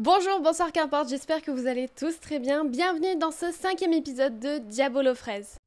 Bonjour, bonsoir, qu'importe, j'espère que vous allez tous très bien. Bienvenue dans ce cinquième épisode de Diabolo Fraise.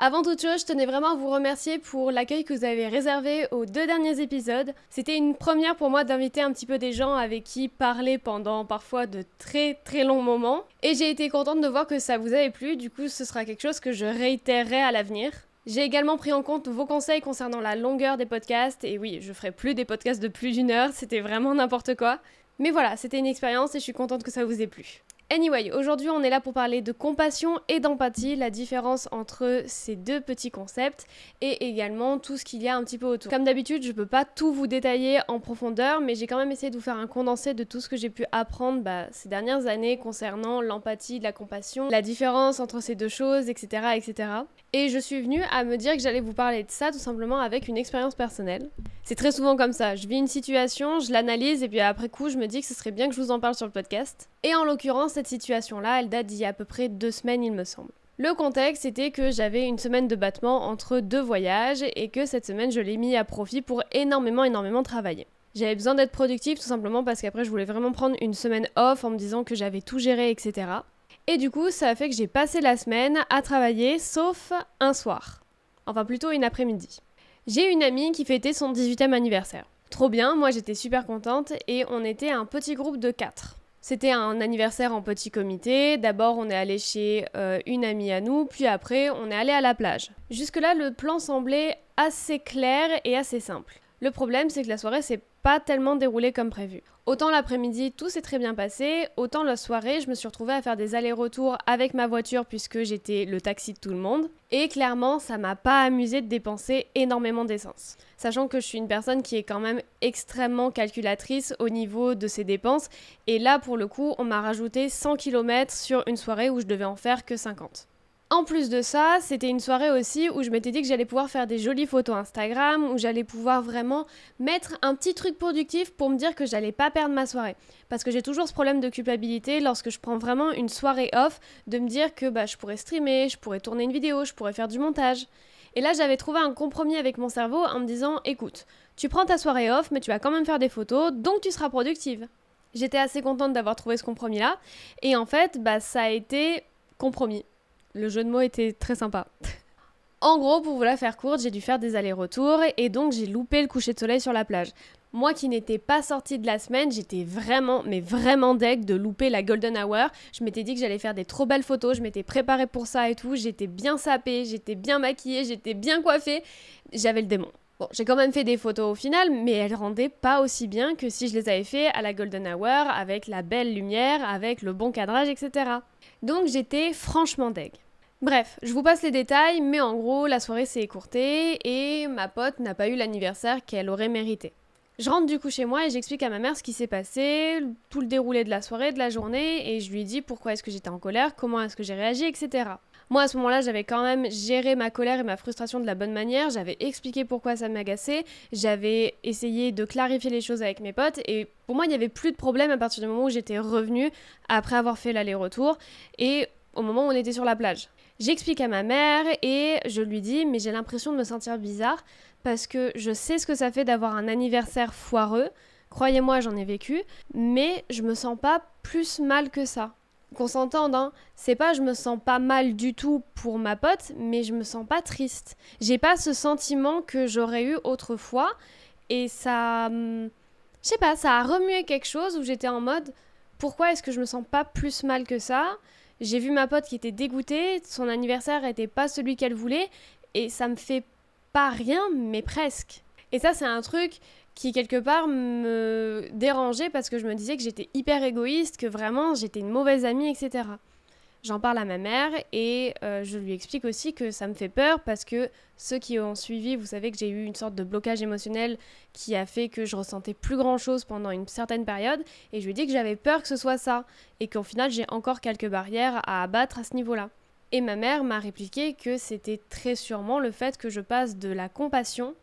Avant toute chose, je tenais vraiment à vous remercier pour l'accueil que vous avez réservé aux deux derniers épisodes. C'était une première pour moi d'inviter un petit peu des gens avec qui parler pendant parfois de très très longs moments. Et j'ai été contente de voir que ça vous avait plu, du coup ce sera quelque chose que je réitérerai à l'avenir. J'ai également pris en compte vos conseils concernant la longueur des podcasts, et oui, je ferai plus des podcasts de plus d'une heure, c'était vraiment n'importe quoi. Mais voilà, c'était une expérience et je suis contente que ça vous ait plu. Anyway, aujourd'hui on est là pour parler de compassion et d'empathie, la différence entre ces deux petits concepts et également tout ce qu'il y a un petit peu autour. Comme d'habitude, je peux pas tout vous détailler en profondeur, mais j'ai quand même essayé de vous faire un condensé de tout ce que j'ai pu apprendre bah, ces dernières années concernant l'empathie, la compassion, la différence entre ces deux choses, etc., etc. Et je suis venue à me dire que j'allais vous parler de ça tout simplement avec une expérience personnelle. C'est très souvent comme ça. Je vis une situation, je l'analyse et puis après coup, je me dis que ce serait bien que je vous en parle sur le podcast. Et en l'occurrence, cette situation-là, elle date d'il y a à peu près deux semaines, il me semble. Le contexte était que j'avais une semaine de battement entre deux voyages et que cette semaine je l'ai mis à profit pour énormément énormément travailler. J'avais besoin d'être productive tout simplement parce qu'après je voulais vraiment prendre une semaine off en me disant que j'avais tout géré etc. Et du coup ça a fait que j'ai passé la semaine à travailler sauf un soir. Enfin plutôt une après-midi. J'ai une amie qui fêtait son 18e anniversaire. Trop bien, moi j'étais super contente et on était un petit groupe de quatre. C'était un anniversaire en petit comité. D'abord, on est allé chez euh, une amie à nous, puis après, on est allé à la plage. Jusque-là, le plan semblait assez clair et assez simple. Le problème, c'est que la soirée s'est pas tellement déroulée comme prévu. Autant l'après-midi, tout s'est très bien passé, autant la soirée, je me suis retrouvée à faire des allers-retours avec ma voiture puisque j'étais le taxi de tout le monde. Et clairement, ça m'a pas amusé de dépenser énormément d'essence. Sachant que je suis une personne qui est quand même extrêmement calculatrice au niveau de ses dépenses. Et là, pour le coup, on m'a rajouté 100 km sur une soirée où je devais en faire que 50. En plus de ça, c'était une soirée aussi où je m'étais dit que j'allais pouvoir faire des jolies photos Instagram, où j'allais pouvoir vraiment mettre un petit truc productif pour me dire que j'allais pas perdre ma soirée. Parce que j'ai toujours ce problème de culpabilité lorsque je prends vraiment une soirée off, de me dire que bah, je pourrais streamer, je pourrais tourner une vidéo, je pourrais faire du montage. Et là, j'avais trouvé un compromis avec mon cerveau en me disant écoute, tu prends ta soirée off, mais tu vas quand même faire des photos, donc tu seras productive. J'étais assez contente d'avoir trouvé ce compromis-là. Et en fait, bah, ça a été compromis. Le jeu de mots était très sympa. en gros, pour vous la faire courte, j'ai dû faire des allers-retours et donc j'ai loupé le coucher de soleil sur la plage. Moi qui n'étais pas sortie de la semaine, j'étais vraiment, mais vraiment deg de louper la golden hour. Je m'étais dit que j'allais faire des trop belles photos, je m'étais préparée pour ça et tout. J'étais bien sapée, j'étais bien maquillée, j'étais bien coiffée. J'avais le démon j'ai quand même fait des photos au final, mais elles rendaient pas aussi bien que si je les avais fait à la Golden Hour, avec la belle lumière, avec le bon cadrage, etc. Donc j'étais franchement deg. Bref, je vous passe les détails, mais en gros, la soirée s'est écourtée et ma pote n'a pas eu l'anniversaire qu'elle aurait mérité. Je rentre du coup chez moi et j'explique à ma mère ce qui s'est passé, tout le déroulé de la soirée, de la journée, et je lui dis pourquoi est-ce que j'étais en colère, comment est-ce que j'ai réagi, etc. Moi, à ce moment-là, j'avais quand même géré ma colère et ma frustration de la bonne manière. J'avais expliqué pourquoi ça m'agaçait. J'avais essayé de clarifier les choses avec mes potes. Et pour moi, il n'y avait plus de problème à partir du moment où j'étais revenue après avoir fait l'aller-retour et au moment où on était sur la plage. J'explique à ma mère et je lui dis mais j'ai l'impression de me sentir bizarre parce que je sais ce que ça fait d'avoir un anniversaire foireux. Croyez-moi, j'en ai vécu, mais je me sens pas plus mal que ça qu'on s'entende, hein, c'est pas je me sens pas mal du tout pour ma pote, mais je me sens pas triste. J'ai pas ce sentiment que j'aurais eu autrefois, et ça, hum, je sais pas, ça a remué quelque chose où j'étais en mode pourquoi est-ce que je me sens pas plus mal que ça J'ai vu ma pote qui était dégoûtée, son anniversaire était pas celui qu'elle voulait, et ça me fait pas rien, mais presque. Et ça, c'est un truc qui quelque part me dérangeait parce que je me disais que j'étais hyper égoïste, que vraiment j'étais une mauvaise amie, etc. J'en parle à ma mère et euh, je lui explique aussi que ça me fait peur parce que ceux qui ont suivi, vous savez que j'ai eu une sorte de blocage émotionnel qui a fait que je ressentais plus grand chose pendant une certaine période et je lui dis que j'avais peur que ce soit ça et qu'au final j'ai encore quelques barrières à abattre à ce niveau-là. Et ma mère m'a répliqué que c'était très sûrement le fait que je passe de la compassion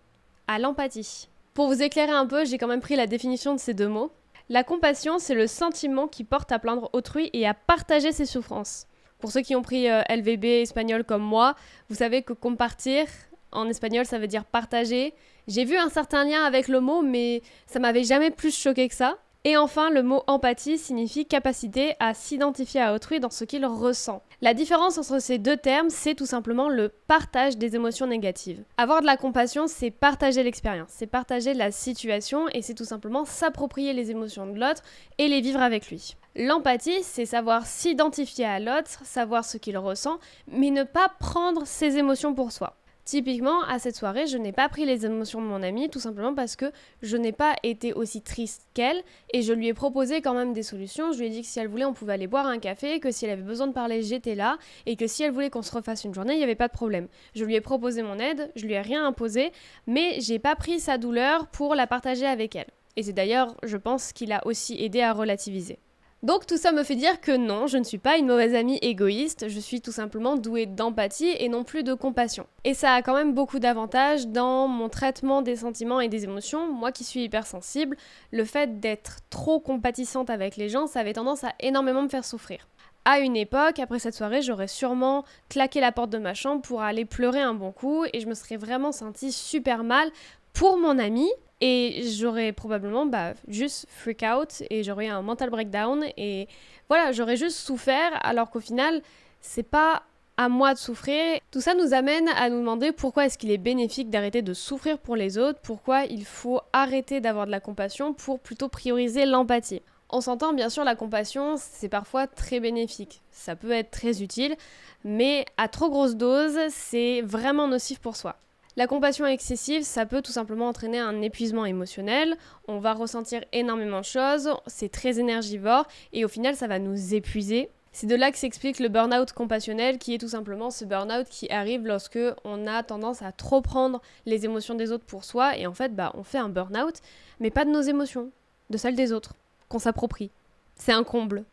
à l'empathie pour vous éclairer un peu, j'ai quand même pris la définition de ces deux mots. La compassion, c'est le sentiment qui porte à plaindre autrui et à partager ses souffrances. Pour ceux qui ont pris euh, LVB espagnol comme moi, vous savez que compartir en espagnol, ça veut dire partager. J'ai vu un certain lien avec le mot, mais ça m'avait jamais plus choqué que ça. Et enfin, le mot empathie signifie capacité à s'identifier à autrui dans ce qu'il ressent. La différence entre ces deux termes, c'est tout simplement le partage des émotions négatives. Avoir de la compassion, c'est partager l'expérience, c'est partager la situation et c'est tout simplement s'approprier les émotions de l'autre et les vivre avec lui. L'empathie, c'est savoir s'identifier à l'autre, savoir ce qu'il ressent, mais ne pas prendre ses émotions pour soi. Typiquement, à cette soirée, je n'ai pas pris les émotions de mon amie, tout simplement parce que je n'ai pas été aussi triste qu'elle, et je lui ai proposé quand même des solutions. Je lui ai dit que si elle voulait, on pouvait aller boire un café, que si elle avait besoin de parler, j'étais là, et que si elle voulait qu'on se refasse une journée, il n'y avait pas de problème. Je lui ai proposé mon aide, je lui ai rien imposé, mais j'ai pas pris sa douleur pour la partager avec elle. Et c'est d'ailleurs, je pense, qu'il a aussi aidé à relativiser. Donc tout ça me fait dire que non, je ne suis pas une mauvaise amie égoïste, je suis tout simplement douée d'empathie et non plus de compassion. Et ça a quand même beaucoup d'avantages dans mon traitement des sentiments et des émotions. Moi qui suis hypersensible, le fait d'être trop compatissante avec les gens, ça avait tendance à énormément me faire souffrir. À une époque, après cette soirée, j'aurais sûrement claqué la porte de ma chambre pour aller pleurer un bon coup et je me serais vraiment sentie super mal pour mon ami et j'aurais probablement bah, juste freak out et j'aurais un mental breakdown et voilà, j'aurais juste souffert alors qu'au final, c'est pas à moi de souffrir. Tout ça nous amène à nous demander pourquoi est-ce qu'il est bénéfique d'arrêter de souffrir pour les autres, pourquoi il faut arrêter d'avoir de la compassion pour plutôt prioriser l'empathie. On s'entend bien sûr, la compassion, c'est parfois très bénéfique, ça peut être très utile, mais à trop grosse dose, c'est vraiment nocif pour soi. La compassion excessive, ça peut tout simplement entraîner un épuisement émotionnel, on va ressentir énormément de choses, c'est très énergivore et au final ça va nous épuiser. C'est de là que s'explique le burn-out compassionnel qui est tout simplement ce burn-out qui arrive lorsque on a tendance à trop prendre les émotions des autres pour soi et en fait bah on fait un burn-out mais pas de nos émotions, de celles des autres qu'on s'approprie. C'est un comble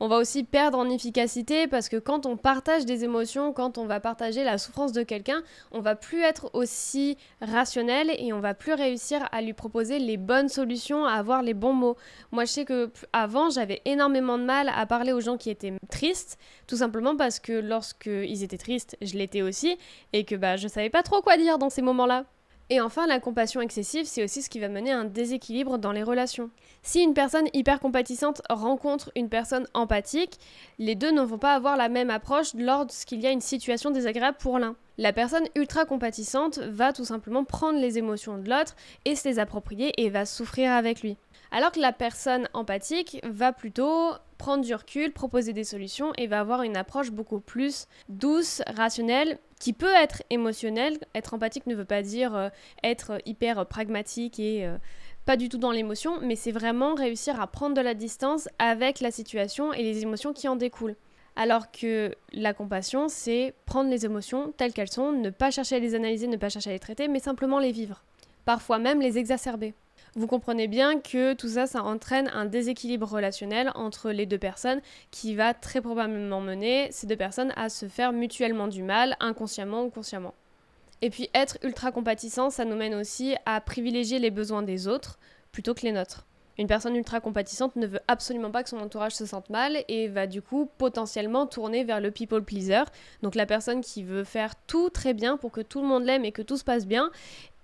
on va aussi perdre en efficacité parce que quand on partage des émotions, quand on va partager la souffrance de quelqu'un, on va plus être aussi rationnel et on va plus réussir à lui proposer les bonnes solutions, à avoir les bons mots. Moi, je sais que avant, j'avais énormément de mal à parler aux gens qui étaient tristes, tout simplement parce que lorsqu'ils étaient tristes, je l'étais aussi et que bah je savais pas trop quoi dire dans ces moments-là. Et enfin, la compassion excessive, c'est aussi ce qui va mener à un déséquilibre dans les relations. Si une personne hyper compatissante rencontre une personne empathique, les deux ne vont pas avoir la même approche lorsqu'il y a une situation désagréable pour l'un. La personne ultra compatissante va tout simplement prendre les émotions de l'autre et se les approprier et va souffrir avec lui. Alors que la personne empathique va plutôt prendre du recul, proposer des solutions et va avoir une approche beaucoup plus douce, rationnelle, qui peut être émotionnelle. Être empathique ne veut pas dire euh, être hyper pragmatique et euh, pas du tout dans l'émotion, mais c'est vraiment réussir à prendre de la distance avec la situation et les émotions qui en découlent. Alors que la compassion, c'est prendre les émotions telles qu'elles sont, ne pas chercher à les analyser, ne pas chercher à les traiter, mais simplement les vivre. Parfois même les exacerber vous comprenez bien que tout ça, ça entraîne un déséquilibre relationnel entre les deux personnes qui va très probablement mener ces deux personnes à se faire mutuellement du mal, inconsciemment ou consciemment. Et puis être ultra compatissant, ça nous mène aussi à privilégier les besoins des autres plutôt que les nôtres. Une personne ultra compatissante ne veut absolument pas que son entourage se sente mal et va du coup potentiellement tourner vers le people pleaser, donc la personne qui veut faire tout très bien pour que tout le monde l'aime et que tout se passe bien,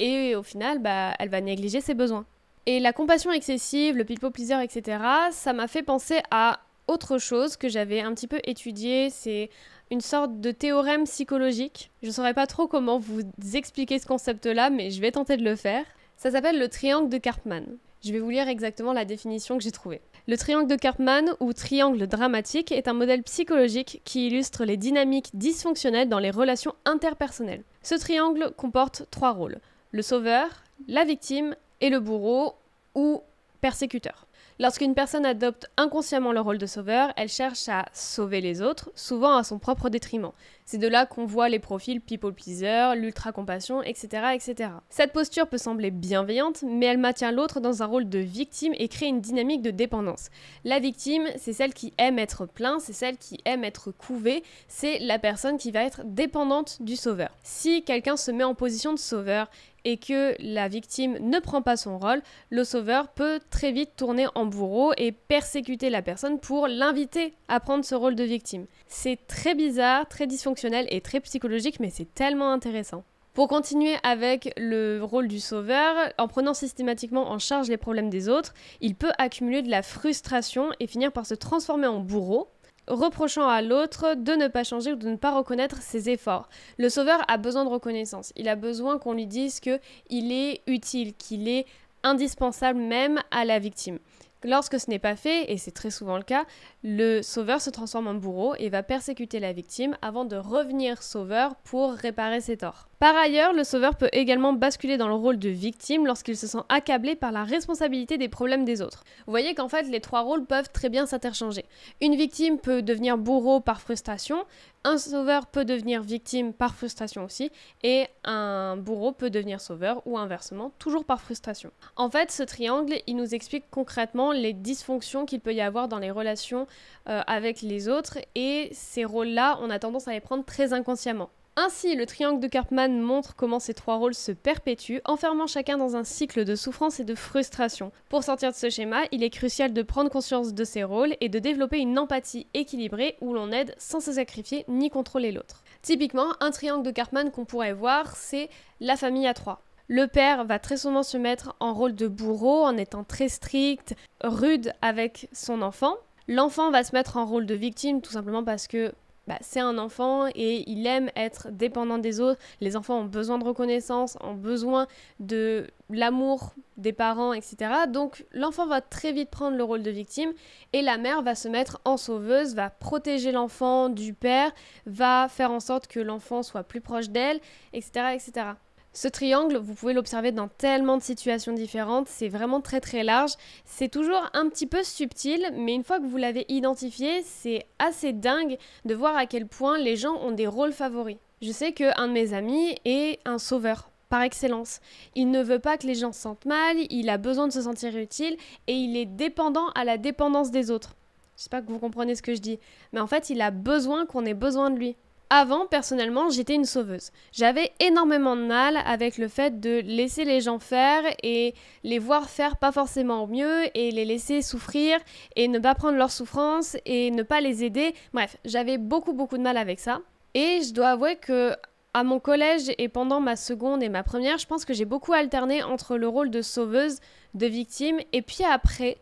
et au final, bah, elle va négliger ses besoins. Et la compassion excessive, le people pleaser, etc., ça m'a fait penser à autre chose que j'avais un petit peu étudié, c'est une sorte de théorème psychologique. Je ne saurais pas trop comment vous expliquer ce concept-là, mais je vais tenter de le faire. Ça s'appelle le triangle de Karpman. Je vais vous lire exactement la définition que j'ai trouvée. Le triangle de Karpman, ou triangle dramatique, est un modèle psychologique qui illustre les dynamiques dysfonctionnelles dans les relations interpersonnelles. Ce triangle comporte trois rôles le sauveur, la victime et le bourreau ou persécuteur. Lorsqu'une personne adopte inconsciemment le rôle de sauveur, elle cherche à sauver les autres, souvent à son propre détriment. C'est de là qu'on voit les profils people pleaser, l'ultra-compassion, etc., etc. Cette posture peut sembler bienveillante, mais elle maintient l'autre dans un rôle de victime et crée une dynamique de dépendance. La victime, c'est celle qui aime être plainte, c'est celle qui aime être couvée, c'est la personne qui va être dépendante du sauveur. Si quelqu'un se met en position de sauveur, et que la victime ne prend pas son rôle, le sauveur peut très vite tourner en bourreau et persécuter la personne pour l'inviter à prendre ce rôle de victime. C'est très bizarre, très dysfonctionnel et très psychologique, mais c'est tellement intéressant. Pour continuer avec le rôle du sauveur, en prenant systématiquement en charge les problèmes des autres, il peut accumuler de la frustration et finir par se transformer en bourreau reprochant à l'autre de ne pas changer ou de ne pas reconnaître ses efforts. Le sauveur a besoin de reconnaissance. Il a besoin qu'on lui dise que il est utile, qu'il est indispensable même à la victime. Lorsque ce n'est pas fait, et c'est très souvent le cas, le sauveur se transforme en bourreau et va persécuter la victime avant de revenir sauveur pour réparer ses torts. Par ailleurs, le sauveur peut également basculer dans le rôle de victime lorsqu'il se sent accablé par la responsabilité des problèmes des autres. Vous voyez qu'en fait, les trois rôles peuvent très bien s'interchanger. Une victime peut devenir bourreau par frustration, un sauveur peut devenir victime par frustration aussi, et un bourreau peut devenir sauveur ou inversement, toujours par frustration. En fait, ce triangle, il nous explique concrètement les dysfonctions qu'il peut y avoir dans les relations euh, avec les autres, et ces rôles-là, on a tendance à les prendre très inconsciemment. Ainsi, le triangle de Karpman montre comment ces trois rôles se perpétuent, enfermant chacun dans un cycle de souffrance et de frustration. Pour sortir de ce schéma, il est crucial de prendre conscience de ces rôles et de développer une empathie équilibrée où l'on aide sans se sacrifier ni contrôler l'autre. Typiquement, un triangle de Karpman qu'on pourrait voir, c'est la famille à trois. Le père va très souvent se mettre en rôle de bourreau en étant très strict, rude avec son enfant. L'enfant va se mettre en rôle de victime tout simplement parce que bah, c'est un enfant et il aime être dépendant des autres. Les enfants ont besoin de reconnaissance, ont besoin de l'amour des parents, etc. Donc l'enfant va très vite prendre le rôle de victime et la mère va se mettre en sauveuse, va protéger l'enfant du père, va faire en sorte que l'enfant soit plus proche d'elle, etc., etc. Ce triangle, vous pouvez l'observer dans tellement de situations différentes, c'est vraiment très très large. C'est toujours un petit peu subtil, mais une fois que vous l'avez identifié, c'est assez dingue de voir à quel point les gens ont des rôles favoris. Je sais qu'un de mes amis est un sauveur, par excellence. Il ne veut pas que les gens se sentent mal, il a besoin de se sentir utile, et il est dépendant à la dépendance des autres. Je sais pas que vous comprenez ce que je dis, mais en fait, il a besoin qu'on ait besoin de lui. Avant, personnellement, j'étais une sauveuse. J'avais énormément de mal avec le fait de laisser les gens faire et les voir faire pas forcément au mieux et les laisser souffrir et ne pas prendre leur souffrance et ne pas les aider. Bref, j'avais beaucoup beaucoup de mal avec ça. Et je dois avouer que à mon collège et pendant ma seconde et ma première, je pense que j'ai beaucoup alterné entre le rôle de sauveuse, de victime et puis après,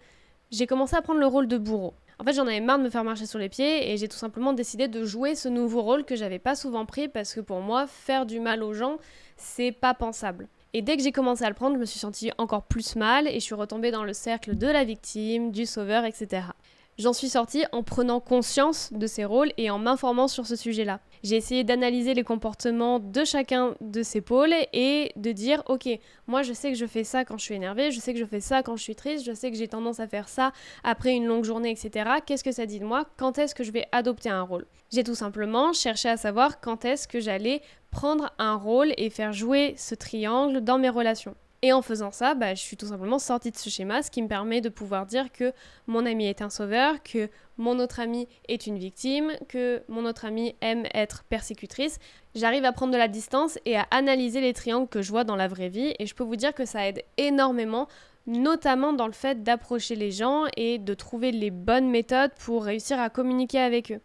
j'ai commencé à prendre le rôle de bourreau. En fait, j'en avais marre de me faire marcher sur les pieds et j'ai tout simplement décidé de jouer ce nouveau rôle que j'avais pas souvent pris parce que pour moi, faire du mal aux gens, c'est pas pensable. Et dès que j'ai commencé à le prendre, je me suis sentie encore plus mal et je suis retombée dans le cercle de la victime, du sauveur, etc. J'en suis sortie en prenant conscience de ces rôles et en m'informant sur ce sujet-là. J'ai essayé d'analyser les comportements de chacun de ces pôles et de dire ok, moi je sais que je fais ça quand je suis énervée, je sais que je fais ça quand je suis triste, je sais que j'ai tendance à faire ça après une longue journée, etc. Qu'est-ce que ça dit de moi Quand est-ce que je vais adopter un rôle J'ai tout simplement cherché à savoir quand est-ce que j'allais prendre un rôle et faire jouer ce triangle dans mes relations. Et en faisant ça, bah, je suis tout simplement sortie de ce schéma, ce qui me permet de pouvoir dire que mon ami est un sauveur, que mon autre ami est une victime, que mon autre ami aime être persécutrice. J'arrive à prendre de la distance et à analyser les triangles que je vois dans la vraie vie, et je peux vous dire que ça aide énormément notamment dans le fait d'approcher les gens et de trouver les bonnes méthodes pour réussir à communiquer avec eux.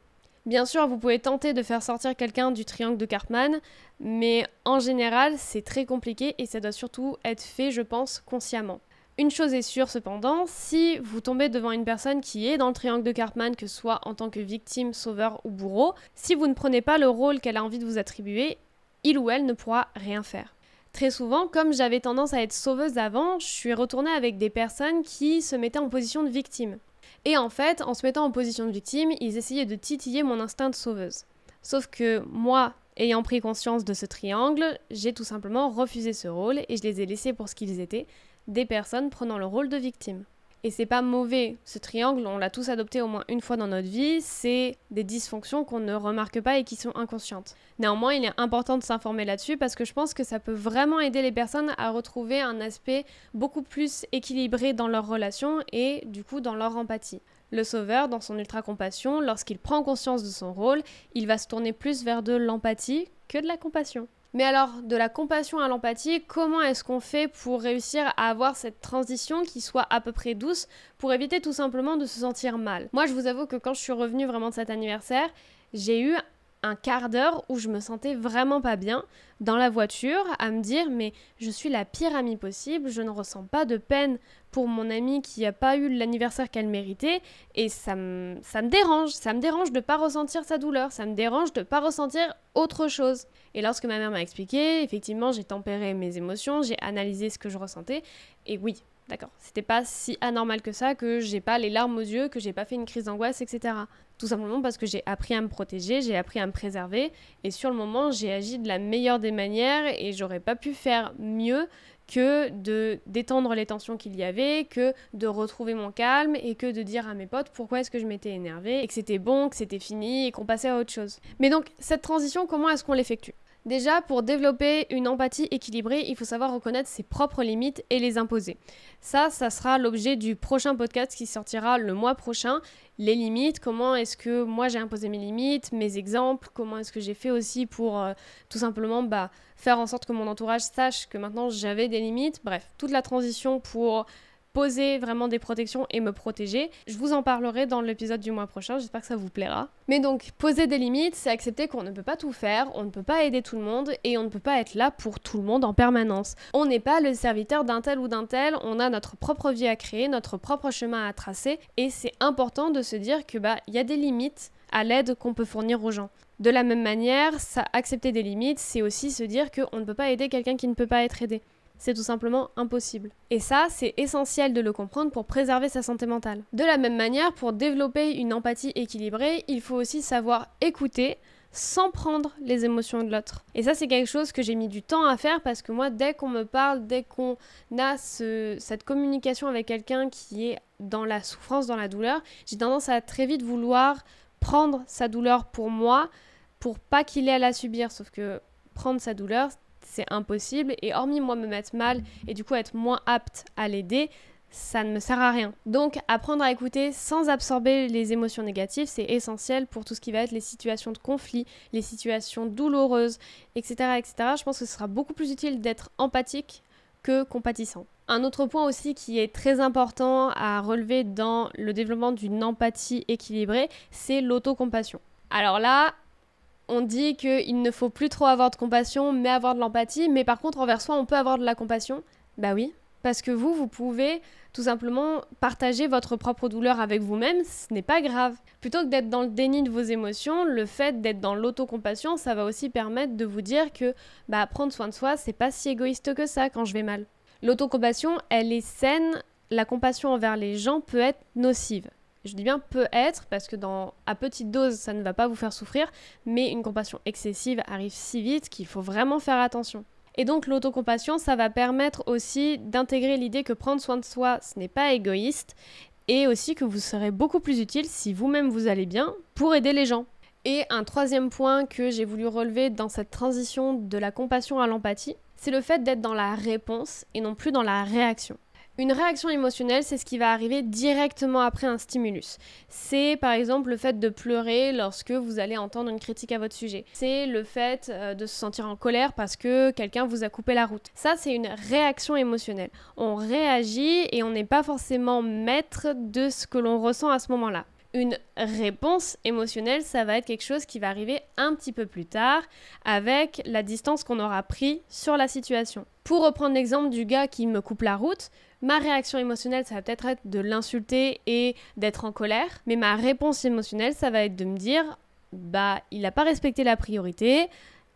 Bien sûr, vous pouvez tenter de faire sortir quelqu'un du triangle de Cartman, mais en général, c'est très compliqué et ça doit surtout être fait, je pense, consciemment. Une chose est sûre cependant, si vous tombez devant une personne qui est dans le triangle de Cartman, que ce soit en tant que victime, sauveur ou bourreau, si vous ne prenez pas le rôle qu'elle a envie de vous attribuer, il ou elle ne pourra rien faire. Très souvent, comme j'avais tendance à être sauveuse avant, je suis retournée avec des personnes qui se mettaient en position de victime. Et en fait, en se mettant en position de victime, ils essayaient de titiller mon instinct de sauveuse. Sauf que moi, ayant pris conscience de ce triangle, j'ai tout simplement refusé ce rôle et je les ai laissés pour ce qu'ils étaient, des personnes prenant le rôle de victime. Et c'est pas mauvais. Ce triangle, on l'a tous adopté au moins une fois dans notre vie. C'est des dysfonctions qu'on ne remarque pas et qui sont inconscientes. Néanmoins, il est important de s'informer là-dessus parce que je pense que ça peut vraiment aider les personnes à retrouver un aspect beaucoup plus équilibré dans leur relation et du coup dans leur empathie. Le sauveur, dans son ultra-compassion, lorsqu'il prend conscience de son rôle, il va se tourner plus vers de l'empathie que de la compassion. Mais alors, de la compassion à l'empathie, comment est-ce qu'on fait pour réussir à avoir cette transition qui soit à peu près douce pour éviter tout simplement de se sentir mal Moi, je vous avoue que quand je suis revenue vraiment de cet anniversaire, j'ai eu un quart d'heure où je me sentais vraiment pas bien dans la voiture à me dire mais je suis la pire amie possible, je ne ressens pas de peine pour mon amie qui n'a pas eu l'anniversaire qu'elle méritait et ça me, ça me dérange, ça me dérange de pas ressentir sa douleur, ça me dérange de pas ressentir autre chose. Et lorsque ma mère m'a expliqué, effectivement j'ai tempéré mes émotions, j'ai analysé ce que je ressentais et oui, D'accord, c'était pas si anormal que ça, que j'ai pas les larmes aux yeux, que j'ai pas fait une crise d'angoisse, etc. Tout simplement parce que j'ai appris à me protéger, j'ai appris à me préserver. Et sur le moment, j'ai agi de la meilleure des manières et j'aurais pas pu faire mieux que de détendre les tensions qu'il y avait, que de retrouver mon calme et que de dire à mes potes pourquoi est-ce que je m'étais énervée et que c'était bon, que c'était fini et qu'on passait à autre chose. Mais donc cette transition, comment est-ce qu'on l'effectue Déjà, pour développer une empathie équilibrée, il faut savoir reconnaître ses propres limites et les imposer. Ça, ça sera l'objet du prochain podcast qui sortira le mois prochain. Les limites, comment est-ce que moi j'ai imposé mes limites, mes exemples, comment est-ce que j'ai fait aussi pour euh, tout simplement bah, faire en sorte que mon entourage sache que maintenant j'avais des limites. Bref, toute la transition pour poser vraiment des protections et me protéger. Je vous en parlerai dans l'épisode du mois prochain, j'espère que ça vous plaira. Mais donc, poser des limites, c'est accepter qu'on ne peut pas tout faire, on ne peut pas aider tout le monde et on ne peut pas être là pour tout le monde en permanence. On n'est pas le serviteur d'un tel ou d'un tel, on a notre propre vie à créer, notre propre chemin à tracer et c'est important de se dire que bah, il y a des limites à l'aide qu'on peut fournir aux gens. De la même manière, ça, accepter des limites, c'est aussi se dire qu'on ne peut pas aider quelqu'un qui ne peut pas être aidé c'est tout simplement impossible. Et ça, c'est essentiel de le comprendre pour préserver sa santé mentale. De la même manière, pour développer une empathie équilibrée, il faut aussi savoir écouter sans prendre les émotions de l'autre. Et ça, c'est quelque chose que j'ai mis du temps à faire parce que moi, dès qu'on me parle, dès qu'on a cette communication avec quelqu'un qui est dans la souffrance, dans la douleur, j'ai tendance à très vite vouloir prendre sa douleur pour moi, pour pas qu'il ait à la subir. Sauf que prendre sa douleur, c'est impossible. Et hormis moi me mettre mal et du coup être moins apte à l'aider, ça ne me sert à rien. Donc apprendre à écouter sans absorber les émotions négatives, c'est essentiel pour tout ce qui va être les situations de conflit, les situations douloureuses, etc. etc. Je pense que ce sera beaucoup plus utile d'être empathique que compatissant. Un autre point aussi qui est très important à relever dans le développement d'une empathie équilibrée, c'est l'autocompassion. Alors là, on dit qu'il ne faut plus trop avoir de compassion, mais avoir de l'empathie. Mais par contre, envers soi, on peut avoir de la compassion. Bah oui, parce que vous, vous pouvez tout simplement partager votre propre douleur avec vous-même, ce n'est pas grave. Plutôt que d'être dans le déni de vos émotions, le fait d'être dans l'autocompassion, ça va aussi permettre de vous dire que bah, prendre soin de soi, c'est pas si égoïste que ça quand je vais mal. L'autocompassion, elle est saine, la compassion envers les gens peut être nocive. Je dis bien peut être, parce que dans, à petite dose, ça ne va pas vous faire souffrir, mais une compassion excessive arrive si vite qu'il faut vraiment faire attention. Et donc l'autocompassion, ça va permettre aussi d'intégrer l'idée que prendre soin de soi, ce n'est pas égoïste, et aussi que vous serez beaucoup plus utile si vous-même vous allez bien pour aider les gens. Et un troisième point que j'ai voulu relever dans cette transition de la compassion à l'empathie, c'est le fait d'être dans la réponse et non plus dans la réaction. Une réaction émotionnelle, c'est ce qui va arriver directement après un stimulus. C'est par exemple le fait de pleurer lorsque vous allez entendre une critique à votre sujet. C'est le fait euh, de se sentir en colère parce que quelqu'un vous a coupé la route. Ça, c'est une réaction émotionnelle. On réagit et on n'est pas forcément maître de ce que l'on ressent à ce moment-là une réponse émotionnelle, ça va être quelque chose qui va arriver un petit peu plus tard avec la distance qu'on aura pris sur la situation. Pour reprendre l'exemple du gars qui me coupe la route, Ma réaction émotionnelle, ça va peut-être être de l'insulter et d'être en colère, mais ma réponse émotionnelle, ça va être de me dire, bah, il n'a pas respecté la priorité,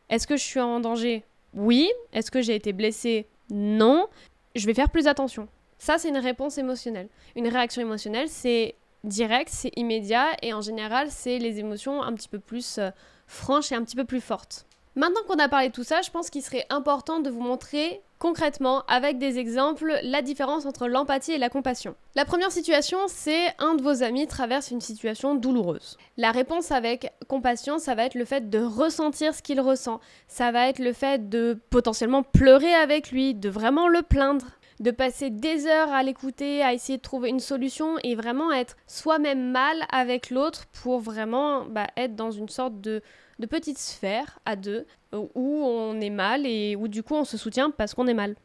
est-ce que je suis en danger Oui. Est-ce que j'ai été blessée Non. Je vais faire plus attention. Ça, c'est une réponse émotionnelle. Une réaction émotionnelle, c'est direct, c'est immédiat et en général, c'est les émotions un petit peu plus euh, franches et un petit peu plus fortes. Maintenant qu'on a parlé de tout ça, je pense qu'il serait important de vous montrer concrètement, avec des exemples, la différence entre l'empathie et la compassion. La première situation, c'est un de vos amis traverse une situation douloureuse. La réponse avec compassion, ça va être le fait de ressentir ce qu'il ressent. Ça va être le fait de potentiellement pleurer avec lui, de vraiment le plaindre de passer des heures à l'écouter, à essayer de trouver une solution et vraiment être soi-même mal avec l'autre pour vraiment bah, être dans une sorte de, de petites sphères à deux euh, où on est mal et où du coup on se soutient parce qu'on est mal.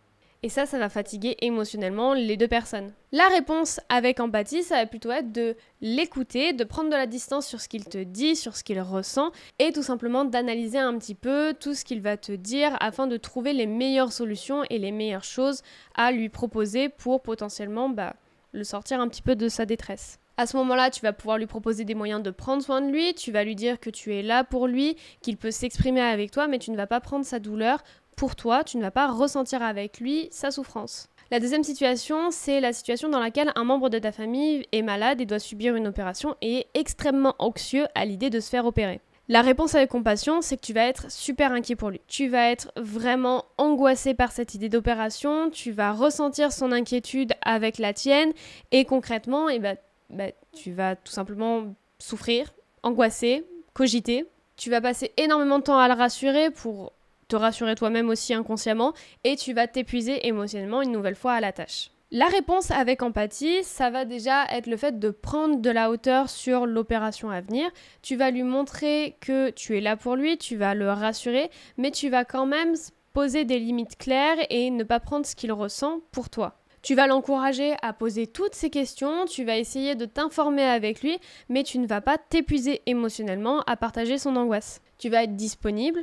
Et ça, ça va fatiguer émotionnellement les deux personnes. La réponse avec empathie, ça va plutôt être de l'écouter, de prendre de la distance sur ce qu'il te dit, sur ce qu'il ressent, et tout simplement d'analyser un petit peu tout ce qu'il va te dire afin de trouver les meilleures solutions et les meilleures choses à lui proposer pour potentiellement bah, le sortir un petit peu de sa détresse. À ce moment-là, tu vas pouvoir lui proposer des moyens de prendre soin de lui, tu vas lui dire que tu es là pour lui, qu'il peut s'exprimer avec toi, mais tu ne vas pas prendre sa douleur pour toi, tu ne vas pas ressentir avec lui sa souffrance. La deuxième situation, c'est la situation dans laquelle un membre de ta famille est malade et doit subir une opération et est extrêmement anxieux à l'idée de se faire opérer. La réponse avec compassion, c'est que tu vas être super inquiet pour lui. Tu vas être vraiment angoissé par cette idée d'opération, tu vas ressentir son inquiétude avec la tienne, et concrètement, eh ben, bah, tu vas tout simplement souffrir, angoisser, cogiter. Tu vas passer énormément de temps à le rassurer pour te rassurer toi-même aussi inconsciemment et tu vas t'épuiser émotionnellement une nouvelle fois à la tâche. La réponse avec empathie, ça va déjà être le fait de prendre de la hauteur sur l'opération à venir. Tu vas lui montrer que tu es là pour lui, tu vas le rassurer, mais tu vas quand même poser des limites claires et ne pas prendre ce qu'il ressent pour toi. Tu vas l'encourager à poser toutes ses questions, tu vas essayer de t'informer avec lui, mais tu ne vas pas t'épuiser émotionnellement à partager son angoisse. Tu vas être disponible,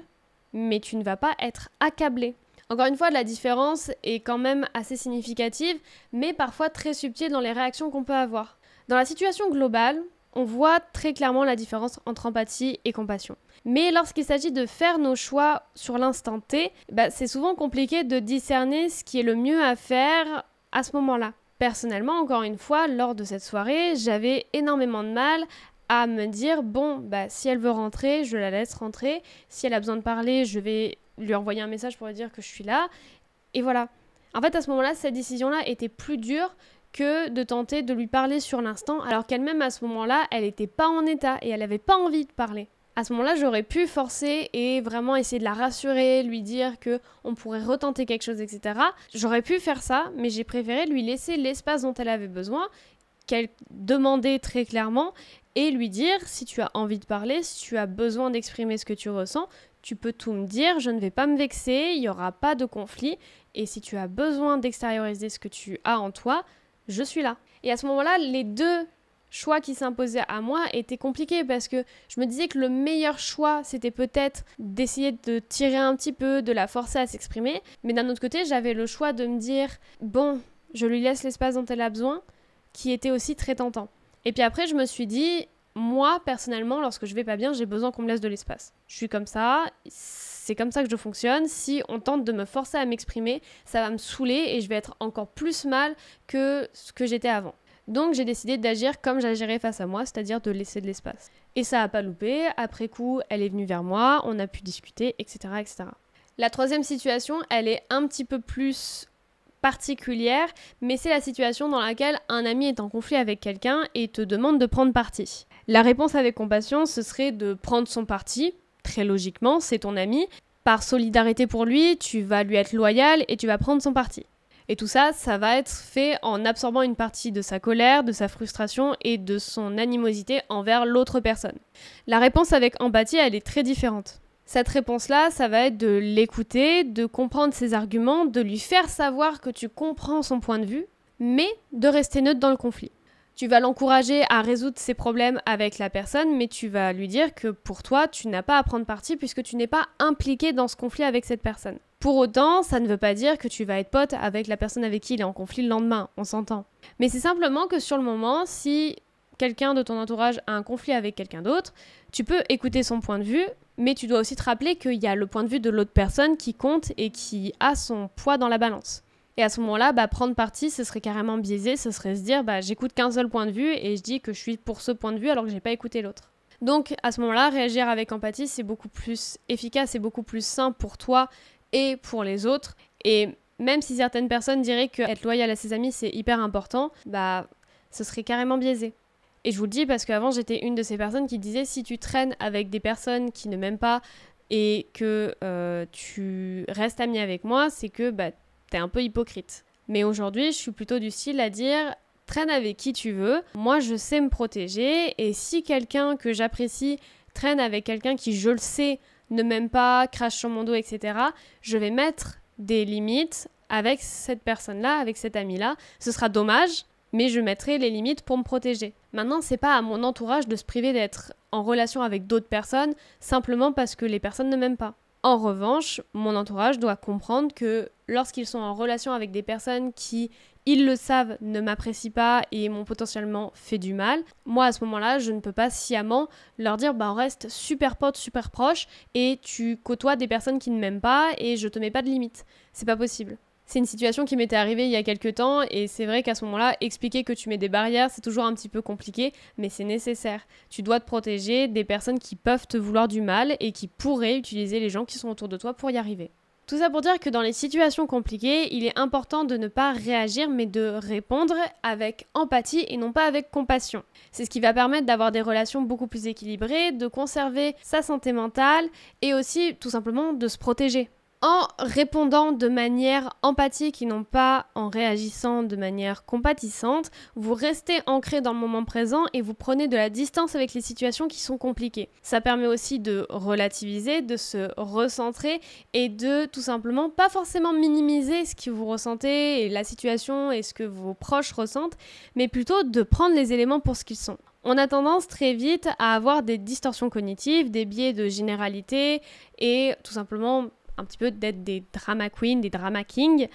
mais tu ne vas pas être accablé. Encore une fois, la différence est quand même assez significative, mais parfois très subtile dans les réactions qu'on peut avoir. Dans la situation globale, on voit très clairement la différence entre empathie et compassion. Mais lorsqu'il s'agit de faire nos choix sur l'instant T, bah, c'est souvent compliqué de discerner ce qui est le mieux à faire à ce moment-là. Personnellement, encore une fois, lors de cette soirée, j'avais énormément de mal à me dire bon, bah si elle veut rentrer, je la laisse rentrer. Si elle a besoin de parler, je vais lui envoyer un message pour lui dire que je suis là. Et voilà. En fait, à ce moment-là, cette décision-là était plus dure que de tenter de lui parler sur l'instant, alors qu'elle-même à ce moment-là, elle n'était pas en état et elle n'avait pas envie de parler à ce moment-là, j'aurais pu forcer et vraiment essayer de la rassurer, lui dire que on pourrait retenter quelque chose, etc. J'aurais pu faire ça, mais j'ai préféré lui laisser l'espace dont elle avait besoin, qu'elle demandait très clairement, et lui dire si tu as envie de parler, si tu as besoin d'exprimer ce que tu ressens, tu peux tout me dire, je ne vais pas me vexer, il n'y aura pas de conflit, et si tu as besoin d'extérioriser ce que tu as en toi, je suis là. Et à ce moment-là, les deux choix qui s'imposait à moi était compliqué parce que je me disais que le meilleur choix c'était peut-être d'essayer de tirer un petit peu, de la forcer à s'exprimer, mais d'un autre côté j'avais le choix de me dire bon, je lui laisse l'espace dont elle a besoin, qui était aussi très tentant. Et puis après je me suis dit moi personnellement lorsque je vais pas bien j'ai besoin qu'on me laisse de l'espace. Je suis comme ça, c'est comme ça que je fonctionne. Si on tente de me forcer à m'exprimer, ça va me saouler et je vais être encore plus mal que ce que j'étais avant. Donc j'ai décidé d'agir comme j'agirais face à moi, c'est-à-dire de laisser de l'espace. Et ça a pas loupé, après coup, elle est venue vers moi, on a pu discuter, etc. etc. La troisième situation, elle est un petit peu plus particulière, mais c'est la situation dans laquelle un ami est en conflit avec quelqu'un et te demande de prendre parti. La réponse avec compassion, ce serait de prendre son parti, très logiquement, c'est ton ami. Par solidarité pour lui, tu vas lui être loyal et tu vas prendre son parti. Et tout ça, ça va être fait en absorbant une partie de sa colère, de sa frustration et de son animosité envers l'autre personne. La réponse avec empathie, elle est très différente. Cette réponse-là, ça va être de l'écouter, de comprendre ses arguments, de lui faire savoir que tu comprends son point de vue, mais de rester neutre dans le conflit. Tu vas l'encourager à résoudre ses problèmes avec la personne, mais tu vas lui dire que pour toi, tu n'as pas à prendre parti puisque tu n'es pas impliqué dans ce conflit avec cette personne. Pour autant, ça ne veut pas dire que tu vas être pote avec la personne avec qui il est en conflit le lendemain, on s'entend. Mais c'est simplement que sur le moment, si quelqu'un de ton entourage a un conflit avec quelqu'un d'autre, tu peux écouter son point de vue, mais tu dois aussi te rappeler qu'il y a le point de vue de l'autre personne qui compte et qui a son poids dans la balance. Et à ce moment-là, bah, prendre parti, ce serait carrément biaisé, ce serait se dire, bah, j'écoute qu'un seul point de vue et je dis que je suis pour ce point de vue alors que je n'ai pas écouté l'autre. Donc à ce moment-là, réagir avec empathie, c'est beaucoup plus efficace, et beaucoup plus sain pour toi et pour les autres. Et même si certaines personnes diraient qu'être loyal à ses amis c'est hyper important, bah ce serait carrément biaisé. Et je vous le dis parce qu'avant j'étais une de ces personnes qui disait si tu traînes avec des personnes qui ne m'aiment pas et que euh, tu restes amie avec moi, c'est que bah t'es un peu hypocrite. Mais aujourd'hui je suis plutôt du style à dire traîne avec qui tu veux, moi je sais me protéger et si quelqu'un que j'apprécie traîne avec quelqu'un qui je le sais ne m'aime pas, crache sur mon dos, etc., je vais mettre des limites avec cette personne-là, avec cet ami-là. Ce sera dommage, mais je mettrai les limites pour me protéger. Maintenant, c'est pas à mon entourage de se priver d'être en relation avec d'autres personnes simplement parce que les personnes ne m'aiment pas. En revanche, mon entourage doit comprendre que lorsqu'ils sont en relation avec des personnes qui ils le savent, ne m'apprécient pas et m'ont potentiellement fait du mal, moi à ce moment-là, je ne peux pas sciemment leur dire bah on reste super potes, super proche et tu côtoies des personnes qui ne m'aiment pas et je te mets pas de limites. C'est pas possible. C'est une situation qui m'était arrivée il y a quelques temps et c'est vrai qu'à ce moment-là, expliquer que tu mets des barrières, c'est toujours un petit peu compliqué, mais c'est nécessaire. Tu dois te protéger des personnes qui peuvent te vouloir du mal et qui pourraient utiliser les gens qui sont autour de toi pour y arriver. Tout ça pour dire que dans les situations compliquées, il est important de ne pas réagir mais de répondre avec empathie et non pas avec compassion. C'est ce qui va permettre d'avoir des relations beaucoup plus équilibrées, de conserver sa santé mentale et aussi tout simplement de se protéger en répondant de manière empathique et non pas en réagissant de manière compatissante, vous restez ancré dans le moment présent et vous prenez de la distance avec les situations qui sont compliquées. Ça permet aussi de relativiser, de se recentrer et de tout simplement pas forcément minimiser ce que vous ressentez et la situation et ce que vos proches ressentent, mais plutôt de prendre les éléments pour ce qu'ils sont on a tendance très vite à avoir des distorsions cognitives, des biais de généralité et tout simplement un petit peu d'être des drama queens, des drama kings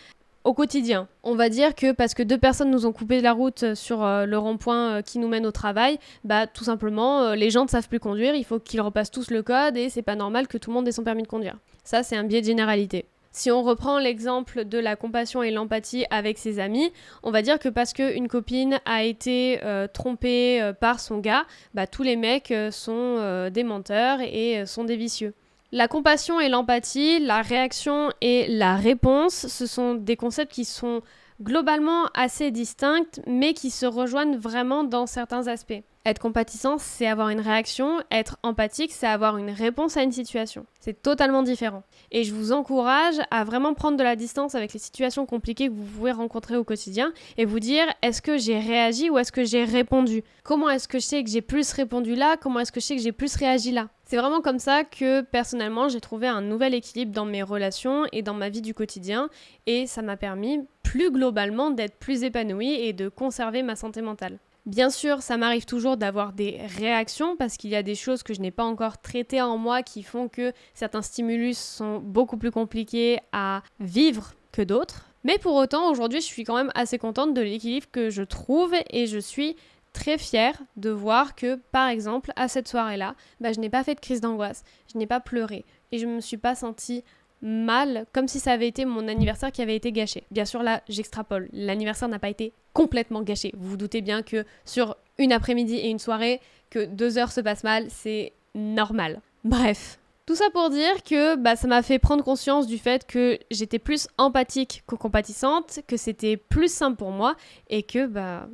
au quotidien. On va dire que parce que deux personnes nous ont coupé la route euh, sur euh, le rond-point euh, qui nous mène au travail, bah tout simplement les gens ne savent plus conduire, il faut qu'ils repassent tous le code et c'est pas normal que tout le monde ait son permis de conduire. Ça c'est un biais de généralité. Si on reprend l'exemple de la compassion et l'empathie avec ses amis, on va dire que parce qu'une copine a été trompée par son gars, bah, tous les mecs sont des menteurs et sont des vicieux. La compassion et l'empathie, la réaction et la réponse, ce sont des concepts qui sont globalement assez distincts, mais qui se rejoignent vraiment dans certains aspects. Être compatissant, c'est avoir une réaction, être empathique, c'est avoir une réponse à une situation. C'est totalement différent. Et je vous encourage à vraiment prendre de la distance avec les situations compliquées que vous pouvez rencontrer au quotidien et vous dire est-ce que j'ai réagi ou est-ce que j'ai répondu Comment est-ce que je sais que j'ai plus répondu là Comment est-ce que je sais que j'ai plus réagi là c'est vraiment comme ça que personnellement j'ai trouvé un nouvel équilibre dans mes relations et dans ma vie du quotidien et ça m'a permis plus globalement d'être plus épanouie et de conserver ma santé mentale. Bien sûr, ça m'arrive toujours d'avoir des réactions parce qu'il y a des choses que je n'ai pas encore traitées en moi qui font que certains stimulus sont beaucoup plus compliqués à vivre que d'autres. Mais pour autant, aujourd'hui, je suis quand même assez contente de l'équilibre que je trouve et je suis très fière de voir que, par exemple, à cette soirée-là, bah, je n'ai pas fait de crise d'angoisse, je n'ai pas pleuré et je ne me suis pas sentie mal, comme si ça avait été mon anniversaire qui avait été gâché. Bien sûr, là, j'extrapole. L'anniversaire n'a pas été complètement gâché. Vous vous doutez bien que sur une après-midi et une soirée, que deux heures se passent mal, c'est normal. Bref. Tout ça pour dire que bah, ça m'a fait prendre conscience du fait que j'étais plus empathique qu'aux compatissante, que c'était plus simple pour moi et que bah,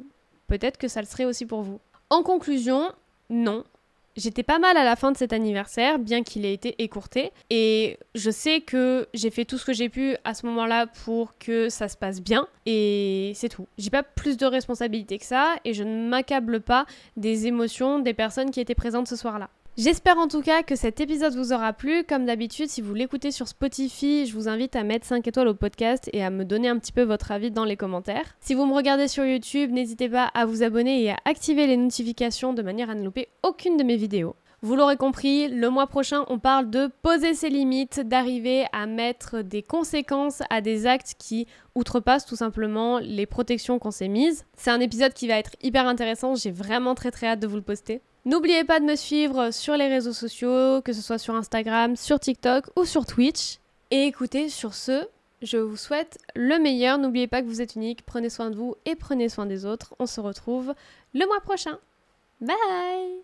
Peut-être que ça le serait aussi pour vous. En conclusion, non. J'étais pas mal à la fin de cet anniversaire, bien qu'il ait été écourté. Et je sais que j'ai fait tout ce que j'ai pu à ce moment-là pour que ça se passe bien. Et c'est tout. J'ai pas plus de responsabilité que ça. Et je ne m'accable pas des émotions des personnes qui étaient présentes ce soir-là. J'espère en tout cas que cet épisode vous aura plu. Comme d'habitude, si vous l'écoutez sur Spotify, je vous invite à mettre 5 étoiles au podcast et à me donner un petit peu votre avis dans les commentaires. Si vous me regardez sur YouTube, n'hésitez pas à vous abonner et à activer les notifications de manière à ne louper aucune de mes vidéos. Vous l'aurez compris, le mois prochain, on parle de poser ses limites, d'arriver à mettre des conséquences à des actes qui outrepassent tout simplement les protections qu'on s'est mises. C'est un épisode qui va être hyper intéressant, j'ai vraiment très très hâte de vous le poster. N'oubliez pas de me suivre sur les réseaux sociaux, que ce soit sur Instagram, sur TikTok ou sur Twitch. Et écoutez, sur ce, je vous souhaite le meilleur. N'oubliez pas que vous êtes unique, prenez soin de vous et prenez soin des autres. On se retrouve le mois prochain. Bye